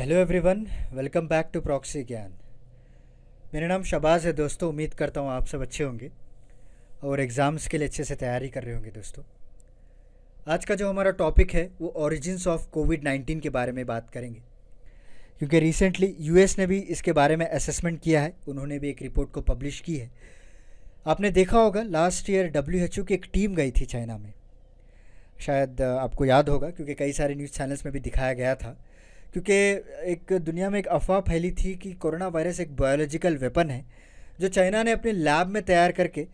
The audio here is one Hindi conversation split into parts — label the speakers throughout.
Speaker 1: Hello everyone welcome back to Proxy Gyan मेरा नाम शबाज है दोस्तों उम्मीद करता हूँ आप सब अच्छे होंगे और एग्ज़ाम्स के लिए अच्छे से तैयारी कर रहे होंगे दोस्तों आज का जो हमारा टॉपिक है वो ऑरिजिन्स ऑफ कोविड नाइन्टीन के बारे में बात करेंगे क्योंकि रिसेंटली यूएस ने भी इसके बारे में असेसमेंट किया है उन्होंने भी एक रिपोर्ट को पब्लिश की है आपने देखा होगा लास्ट ईयर डब्ल्यू की एक टीम गई थी चाइना में शायद आपको याद होगा क्योंकि कई सारे न्यूज़ चैनल्स में भी दिखाया गया था क्योंकि एक दुनिया में एक अफवाह फैली थी कि कोरोना वायरस एक बायोलॉजिकल वेपन है जो चाइना ने अपने लैब में तैयार करके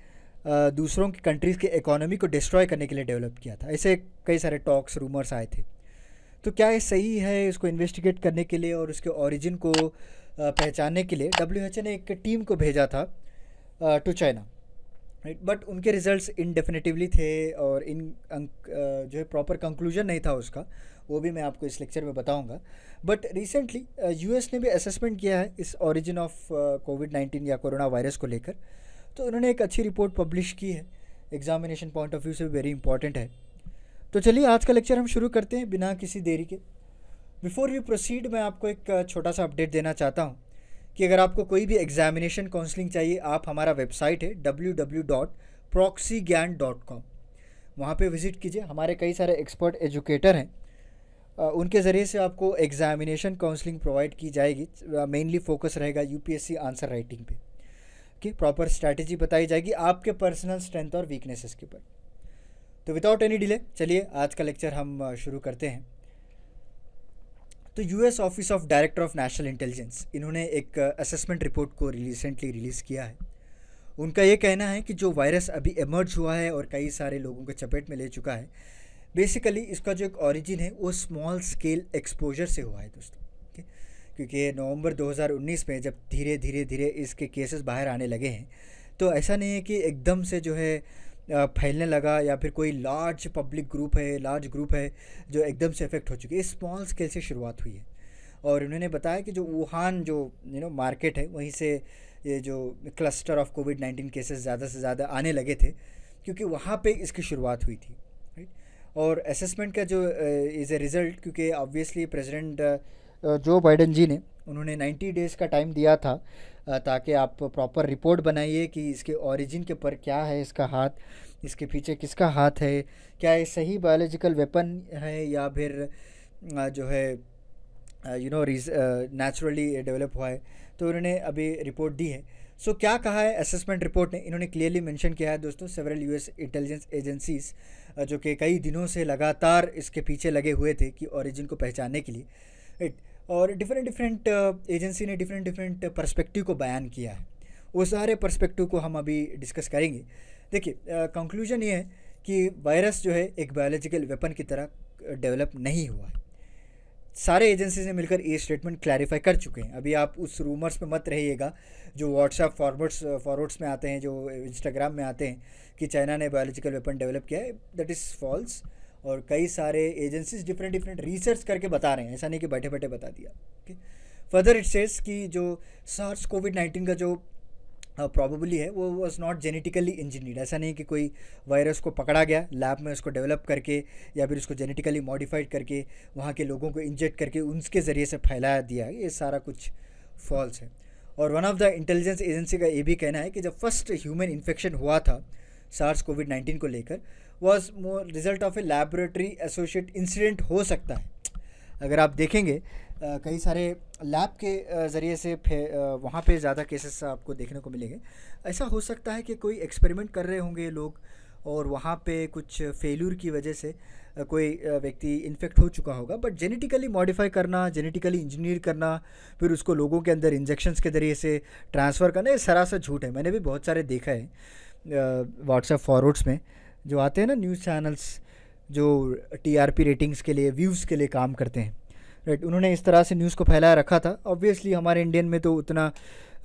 Speaker 1: दूसरों की कंट्रीज़ के इकोनॉमी को डिस्ट्रॉय करने के लिए डेवलप किया था ऐसे कई सारे टॉक्स रूमर्स आए थे तो क्या ये सही है इसको इन्वेस्टिगेट करने के लिए और उसके ओरिजिन को पहचानने के लिए डब्ल्यू ने एक टीम को भेजा था टू चाइना बट उनके रिजल्ट्स इनडेफिनेटिवली थे और इन जो है प्रॉपर कंक्लूजन नहीं था उसका वो भी मैं आपको इस लेक्चर में बताऊंगा बट रिसेंटली यूएस ने भी असेसमेंट किया है इस ओरिजिन ऑफ कोविड नाइन्टीन या कोरोना वायरस को लेकर तो उन्होंने एक अच्छी रिपोर्ट पब्लिश की है एग्जामिनेशन पॉइंट ऑफ व्यू से वेरी इंपॉर्टेंट है तो चलिए आज का लेक्चर हम शुरू करते हैं बिना किसी देरी के बिफोर वी प्रोसीड मैं आपको एक uh, छोटा सा अपडेट देना चाहता हूँ कि अगर आपको कोई भी एग्जामिनेशन काउंसलिंग चाहिए आप हमारा वेबसाइट है W W dot Proxy Gyan dot com वहाँ पर विज़िट कीजिए हमारे कई सारे एक्सपर्ट एजुकेटर हैं उनके ज़रिए से आपको एग्ज़ामिनेशन काउंसलिंग प्रोवाइड की जाएगी मेनली फोकस रहेगा यूपीएससी आंसर राइटिंग पे कि प्रॉपर स्ट्रैटेजी बताई जाएगी आपके पर्सनल स्ट्रेंथ और वीकनेसेस के ऊपर तो विदाउट एनी डिले चलिए आज का लेक्चर हम शुरू करते हैं तो US office of director of national intelligence इन्होंने एक असेसमेंट रिपोर्ट को रिसेंटली रिलीज़ किया है उनका ये कहना है कि जो वायरस अभी एमर्ज हुआ है और कई सारे लोगों को चपेट में ले चुका है बेसिकली इसका जो एक ऑरिजिन है वो स्मॉल स्केल एक्सपोजर से हुआ है दोस्तों ठीक क्योंकि नवंबर 2019 में जब धीरे धीरे धीरे इसके केसेस बाहर आने लगे हैं तो ऐसा नहीं है कि एकदम से जो है फैलने लगा या फिर कोई लार्ज पब्लिक ग्रुप है लार्ज ग्रुप है जो एकदम से इफेक्ट हो चुकी है स्मॉल स्केल से शुरुआत हुई है और उन्होंने बताया कि जो वुहान जो यू नो मार्केट है वहीं से ये जो cluster of COVID nineteen cases ज़्यादा से ज़्यादा आने लगे थे क्योंकि वहाँ पे इसकी शुरुआत हुई थी और असेसमेंट का जो इज़ ए रिज़ल्ट क्योंकि obviously president Joe Biden ji ने उन्होंने 90 डेज़ का टाइम दिया था ताकि आप प्रॉपर रिपोर्ट बनाइए कि इसके ओरिजिन के पर क्या है इसका हाथ इसके पीछे किसका हाथ है क्या ये सही बायोलॉजिकल वेपन है या फिर जो है यू नो नेचुरली डेवलप हुआ है तो उन्होंने अभी रिपोर्ट दी है सो so, क्या कहा है असेसमेंट रिपोर्ट ने इन्होंने क्लियरली मेंशन किया है दोस्तों सेवरल यूएस इंटेलिजेंस एजेंसीज जो कि कई दिनों से लगातार इसके पीछे लगे हुए थे कि ओरिजिन को पहचानने के लिए और डिफरेंट डिफरेंट एजेंसी ने डिफरेंट डिफरेंट परस्पेक्टिव को बयान किया है वो सारे परस्पेक्टिव को हम अभी डिस्कस करेंगे देखिए कंक्लूजन ये है कि वायरस जो है एक बायोलॉजिकल वेपन की तरह डेवलप नहीं हुआ है सारे एजेंसीज ने मिलकर ये स्टेटमेंट क्लैरिफाई कर चुके हैं अभी आप उस रूमर्स पे मत रहिएगा जो व्हाट्सएप फॉरवर्ड्स फॉरवर्ड्स में आते हैं जो इंस्टाग्राम में आते हैं कि चाइना ने बायोलॉजिकल वेपन डेवलप किया है दैट इज़ फॉल्स और कई सारे एजेंसीज डिफरेंट डिफरेंट रिसर्च करके बता रहे हैं ऐसा नहीं कि बैठे बैठे बता दिया ओके फर्दर इट सेज कि जो सार्स कोविड नाइन्टीन का जो प्रॉबली हाँ, है वो वॉज नॉट जेनेटिकली इंजीनियर्ड ऐसा नहीं कि कोई वायरस को पकड़ा गया लैब में उसको डेवलप करके या फिर उसको जेनेटिकली मॉडिफाइड करके वहाँ के लोगों को इंजेक्ट करके उनके ज़रिए से फैलाया दिया ये सारा कुछ फॉल्स है और one of the intelligence agency का ये भी कहना है कि जब फर्स्ट ह्यूमन इन्फेक्शन हुआ था सार्स कोविड नाइन्टीन को लेकर was result of a laboratory associate incident हो सकता है अगर आप देखेंगे कई सारे लैब के ज़रिए से वहाँ पे ज़्यादा केसेस आपको देखने को मिलेंगे ऐसा हो सकता है कि कोई एक्सपेरिमेंट कर रहे होंगे लोग और वहाँ पे कुछ फेल्यूर की वजह से कोई व्यक्ति इन्फेक्ट हो चुका होगा बट जेनेटिकली मॉडिफाई करना जेनेटिकली इंजीनियर करना फिर उसको लोगों के अंदर इंजेक्शन्स के ज़रिए से ट्रांसफ़र करना ये सरासर झूठ है मैंने भी बहुत सारे देखा है व्हाट्सएप फॉरवर्ड्स में जो आते हैं ना न्यूज़ चैनल्स जो टीआरपी रेटिंग्स के लिए व्यूज़ के लिए काम करते हैं राइट right, उन्होंने इस तरह से न्यूज़ को फैलाया रखा था ऑब्वियसली हमारे इंडियन में तो उतना आ,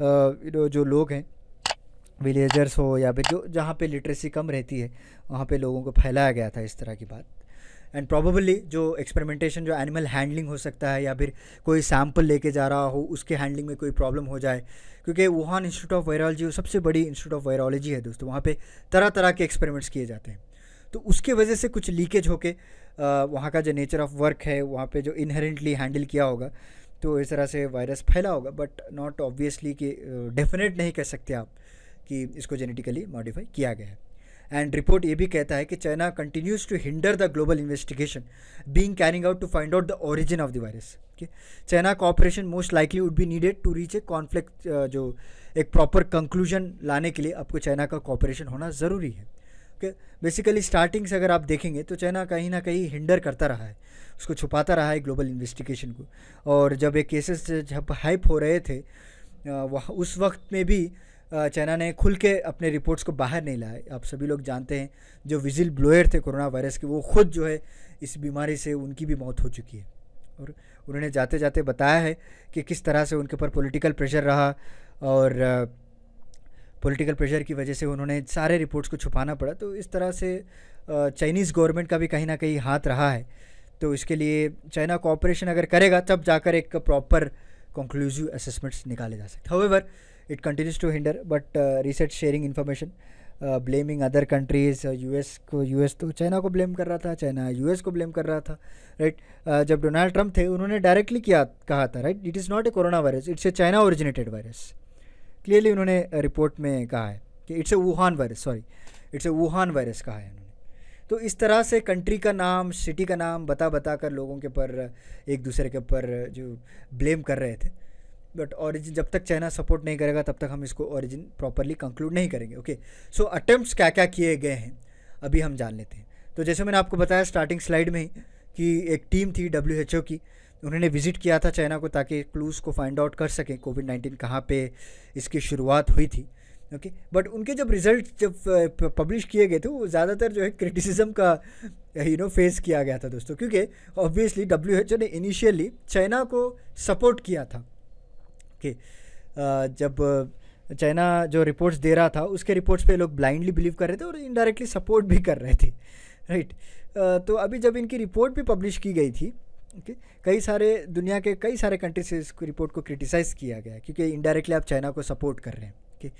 Speaker 1: जो लोग हैं विलेजर्स हो या फिर जो जहाँ पे लिटरेसी कम रहती है वहाँ पे लोगों को फैलाया गया था इस तरह की बात एंड प्रॉबली जो एक्सपेरिमेंटेशन जो एनिमल हैंडलिंग हो सकता है या फिर कोई सैम्पल लेके जा रहा हो उसके हैंडलिंग में कोई प्रॉब्लम हो जाए क्योंकि वुहान इंस्टीट्यूट ऑफ वायरोलॉजी सबसे बड़ी इंस्टीट्यूट ऑफ वायरोलॉजी है दोस्तों वहाँ पे तरह तरह के एक्सपेरिमेंट्स किए जाते हैं तो उसके वजह से कुछ लीकेज होके वहाँ का जो नेचर ऑफ वर्क है वहाँ पे जो इनहेरेंटली हैंडल किया होगा तो इस तरह से वायरस फैला होगा बट नॉट ऑब्वियसली कि डेफिनेट नहीं कह सकते आप कि इसको जेनेटिकली मॉडिफाई किया गया है एंड रिपोर्ट ये भी कहता है कि China continues to hinder the global investigation being carrying out to find out the origin of the virus okay China operation most likely would be needed to reach a conflict जो एक प्रॉपर कंक्लूजन लाने के लिए आपको चाइना का कॉपरेशन होना ज़रूरी है बेसिकली स्टार्टिंग से अगर आप देखेंगे तो चाइना कहीं ना कहीं हिंडर करता रहा है उसको छुपाता रहा है ग्लोबल इन्वेस्टिगेशन को और जब ये केसेस जब हाइप हो रहे थे वह उस वक्त में भी चाइना ने खुल के अपने रिपोर्ट्स को बाहर नहीं लाए आप सभी लोग जानते हैं जो विजिल ब्लोअर थे कोरोना वायरस के वो खुद जो है इस बीमारी से उनकी भी मौत हो चुकी है और उन्होंने जाते जाते बताया है कि किस तरह से उनके ऊपर पॉलिटिकल प्रेशर रहा और पॉलिटिकल प्रेशर की वजह से उन्होंने सारे रिपोर्ट्स को छुपाना पड़ा तो इस तरह से चाइनीज़ गवर्नमेंट का भी कहीं ना कहीं हाथ रहा है तो इसके लिए चाइना कॉपरेशन अगर करेगा तब जाकर एक प्रॉपर कंक्लूसिव असेसमेंट्स निकाले जा सकते however it continues to hinder but research sharing information blaming other countries you को यू तो चाइना को ब्लेम कर रहा था चाइना यू को ब्लेम कर रहा था राइट right? uh, जब डोनाल्ड ट्रंप थे उन्होंने डायरेक्टली किया कहा था right it is not a corona virus it's a China originated virus clearly उन्होंने रिपोर्ट में कहा है कि it's a Wuhan virus sorry it's a Wuhan virus कहा है उन्होंने तो इस तरह से कंट्री का नाम सिटी का नाम बता बता कर लोगों के ऊपर एक दूसरे के ऊपर जो ब्लेम कर रहे थे बट ऑरिजिन जब तक चाइना सपोर्ट नहीं करेगा तब तक हम इसको ऑरिजिन प्रॉपरली कंक्लूड नहीं करेंगे ओके सो अटैम्प्ट क्या क्या किए गए हैं अभी हम जान लेते हैं तो जैसे मैंने आपको बताया स्टार्टिंग स्लाइड में ही कि एक टीम थी डब्ल्यू की उन्होंने विज़िट किया था चाइना को ताकि क्लूज़ को फाइंड आउट कर सकें कोविड नाइन्टीन कहाँ पे इसकी शुरुआत हुई थी ओके okay? बट उनके जब रिज़ल्ट जब पब्लिश किए गए थे वो ज़्यादातर जो है क्रिटिसिज्म का यू नो फेस किया गया था दोस्तों क्योंकि ऑब्वियसली डब्ल्यू ने इनिशियली चाइना को सपोर्ट किया था कि okay? जब चाइना जो रिपोर्ट्स दे रहा था उसके रिपोर्ट्स पे लोग ब्लाइंडली बिलीव कर रहे थे और इनडायरेक्टली सपोर्ट भी कर रहे थे राइट right? तो अभी जब इनकी रिपोर्ट भी पब्लिश की गई थी ओके okay? कई सारे दुनिया के कई सारे कंट्री से इस रिपोर्ट को क्रिटिसाइज़ किया गया क्योंकि इनडायरेक्टली आप चाइना को सपोर्ट कर रहे हैं okay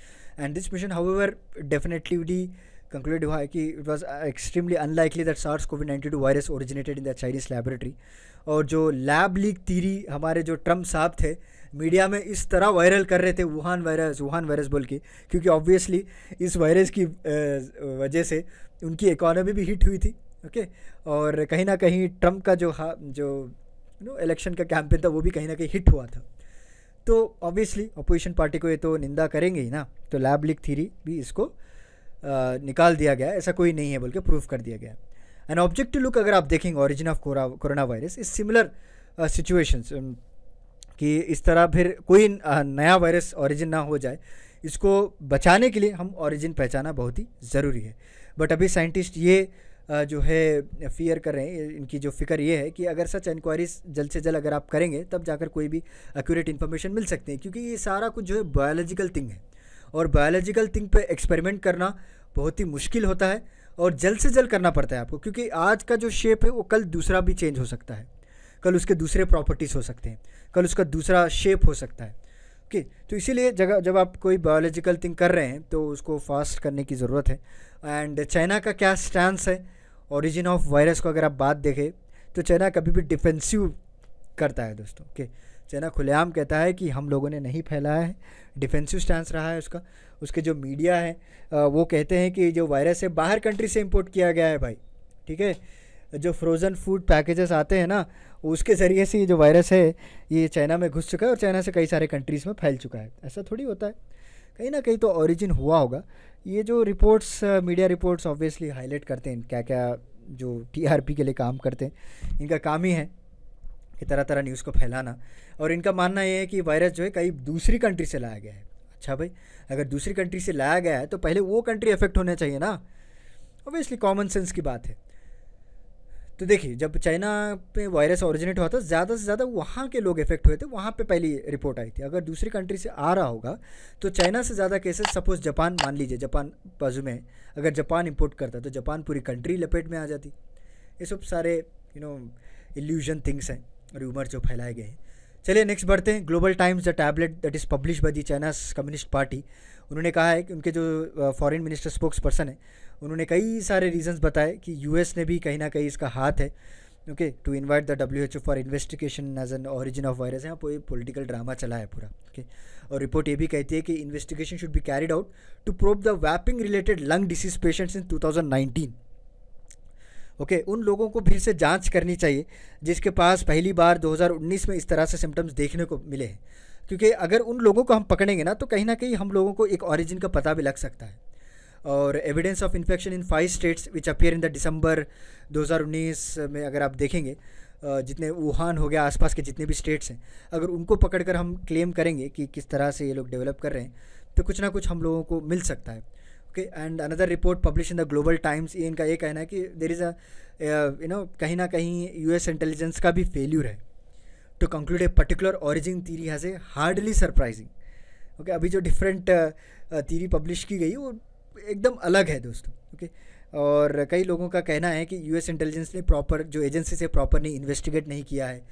Speaker 1: and this mission however definitely conclude हुआ है कि it was extremely unlikely that SARS COVID ninety two virus originated in the Chinese laboratory और जो लैब लीक तीरी हमारे जो ट्रम्प साहब थे मीडिया में इस तरह वायरल कर रहे थे वुहान वायरस वुहान वायरस बोल के क्योंकि ऑब्वियसली इस वायरस की uh, वजह से उनकी इकोनॉमी भी हिट हुई थी ओके और कहीं ना कहीं ट्रम्प का जो हा जो नो इलेक्शन का कैंपेन था वो भी कहीं ना कहीं हिट हुआ था तो ऑब्वियसली अपोजिशन पार्टी को ये तो निंदा करेंगे ही ना तो लैब लीक थीरी भी इसको आ, निकाल दिया गया ऐसा कोई नहीं है बोल के प्रूफ कर दिया गया एंड ऑब्जेक्टिव लुक अगर आप देखेंगे origin of corona virus is similar situations कि इस तरह फिर कोई नया वायरस ऑरिजिन ना हो जाए इसको बचाने के लिए हम ऑरिजिन पहचाना बहुत ही ज़रूरी है बट अभी साइंटिस्ट ये जो है फियर कर रहे हैं इनकी जो फिक्र ये है कि अगर सच इंक्वायरीज जल्द से जल्द अगर आप करेंगे तब जाकर कोई भी एक्यूरेट इन्फॉर्मेशन मिल सकती है क्योंकि ये सारा कुछ जो है बायोलॉजिकल थिंग है और बायोलॉजिकल थिंग पे एक्सपेरिमेंट करना बहुत ही मुश्किल होता है और जल्द से जल्द करना पड़ता है आपको क्योंकि आज का जो शेप है वो कल दूसरा भी चेंज हो सकता है कल उसके दूसरे प्रॉपर्टीज़ हो सकते हैं कल उसका दूसरा शेप हो सकता है ओके okay, तो इसीलिए जगह जब आप कोई बायोलॉजिकल थिंग कर रहे हैं तो उसको फास्ट करने की ज़रूरत है एंड चाइना का क्या स्टैंड है ओरिजिन ऑफ वायरस को अगर आप बात देखें तो चाइना कभी भी डिफेंसिव करता है दोस्तों ओके चाइना खुलेआम कहता है कि हम लोगों ने नहीं फैलाया है डिफेंसिव स्टांस रहा है उसका उसके जो मीडिया है वो कहते हैं कि जो वायरस है बाहर कंट्री से इम्पोर्ट किया गया है भाई ठीक है जो फ्रोज़न फूड पैकेजेस आते हैं ना उसके ज़रिए से ये जो वायरस है ये चाइना में घुस चुका है और चाइना से कई सारे कंट्रीज़ में फैल चुका है ऐसा थोड़ी होता है कहीं ना कहीं तो ओरिजिन हुआ होगा ये जो reports media reports obviously highlight करते हैं क्या क्या जो टीआरपी के लिए काम करते हैं इनका काम ही है कि तरह तरह न्यूज़ को फैलाना और इनका मानना यह है कि वायरस जो है कई दूसरी कंट्री से लाया गया है अच्छा भाई अगर दूसरी कंट्री से लाया गया है तो पहले वो कंट्री अफेक्ट होना चाहिए ना ऑब्वियसली कॉमन सेंस की बात है तो देखिए जब चाइना पे वायरस ओरिजिनेट हुआ था ज़्यादा से ज़्यादा वहाँ के लोग इफेक्ट हुए थे वहाँ पे पहली रिपोर्ट आई थी अगर दूसरी कंट्री से आ रहा होगा तो चाइना से ज़्यादा केसेस सपोज़ जापान मान लीजिए जापान बाजू में अगर जापान इम्पोर्ट करता तो जापान पूरी कंट्री लपेट में आ जाती ये सब सारे यू नो इल्यूजन थिंग्स हैं रूमर जो फैलाए गए हैं चलिए नेक्स्ट बढ़ते हैं Global Times the tablet that is publish by the China's Communist Party उन्होंने कहा है कि उनके जो फॉरेन मिनिस्टर स्पोक्स पर्सन है उन्होंने कई सारे रीजंस बताए कि यूएस ने भी कहीं ना कहीं इसका हाथ है okay to invite the W H O for investigation as an origin of virus यहाँ पूरी पोलिटिकल ड्रामा चला है पूरा ओके okay? और रिपोर्ट ये भी कहती है कि investigation should be carried out to prove the vaping related lung disease patients in to okay okay, उन लोगों को फिर से जांच करनी चाहिए जिसके पास पहली बार 2019 में इस तरह से सिम्टम्स देखने को मिले हैं क्योंकि अगर उन लोगों को हम पकड़ेंगे ना तो कहीं ना कहीं हम लोगों को एक ऑरिजिन का पता भी लग सकता है और evidence of infection in five states which appear in the December 2019 में अगर आप देखेंगे जितने वुहान हो गया आसपास के जितने भी स्टेट्स हैं अगर उनको पकड़कर हम क्लेम करेंगे कि किस तरह से ये लोग डेवलप कर रहे हैं तो कुछ ना कुछ हम लोगों को मिल सकता है okay and another report publish in the Global Times इनका ये कहना है कि there is a you know कहीं ना कहीं यू इंटेलिजेंस का भी फेल्यूर है to conclude a particular origin theory has a hardly surprising okay okay, अभी जो डिफरेंट थीरी पब्लिश की गई वो एकदम अलग है दोस्तों ओके okay? और कई लोगों का कहना है कि यूएस इंटेलिजेंस ने प्रॉपर जो एजेंसी से प्रॉपर नहीं इन्वेस्टिगेट नहीं किया है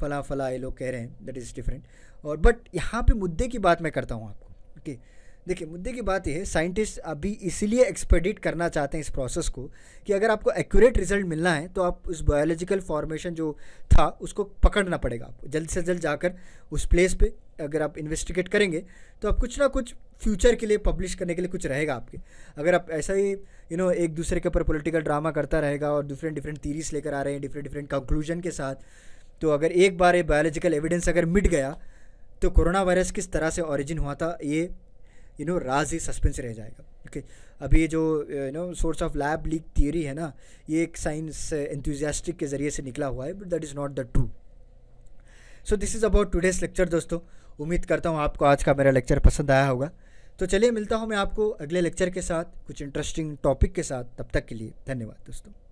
Speaker 1: फला फला ये लोग कह रहे हैं दैट इज़ डिफरेंट और बट यहाँ पे मुद्दे की बात मैं करता हूँ आपको ओके okay? देखिए मुद्दे की बात यह है साइंटिस्ट अभी इसीलिए एक्सपेडिट करना चाहते हैं इस प्रोसेस को कि अगर आपको एक्यूरेट रिजल्ट मिलना है तो आप उस बायोलॉजिकल फॉर्मेशन जो था उसको पकड़ना पड़ेगा आपको जल्द से जल्द जाकर उस प्लेस पे अगर आप इन्वेस्टिगेट करेंगे तो आप कुछ ना कुछ फ्यूचर के लिए पब्लिश करने के लिए कुछ रहेगा आपके अगर आप ऐसा ही यू नो एक दूसरे के ऊपर पोलिटिकल ड्रामा करता रहेगा और डिफरेंट डिफरेंट थीरीज लेकर आ रहे हैं डिफरेंट डिफरेंट कंक्लूजन के साथ तो अगर एक बार ये बायोलॉजिकल एविडेंस अगर मिट गया तो कोरोना वायरस किस तरह से ऑरिजिन हुआ था ये यू नो राज ही सस्पेंस रह जाएगा ओके okay. अभी जो you know source of lab leak theory है ना ये एक साइंस एंथुजियास्टिक के ज़रिए से निकला हुआ है but that is not the true so this is about today's lecture दोस्तों उम्मीद करता हूँ आपको आज का मेरा लेक्चर पसंद आया होगा तो चलिए मिलता हूँ मैं आपको अगले लेक्चर के साथ कुछ इंटरेस्टिंग टॉपिक के साथ तब तक के लिए धन्यवाद दोस्तों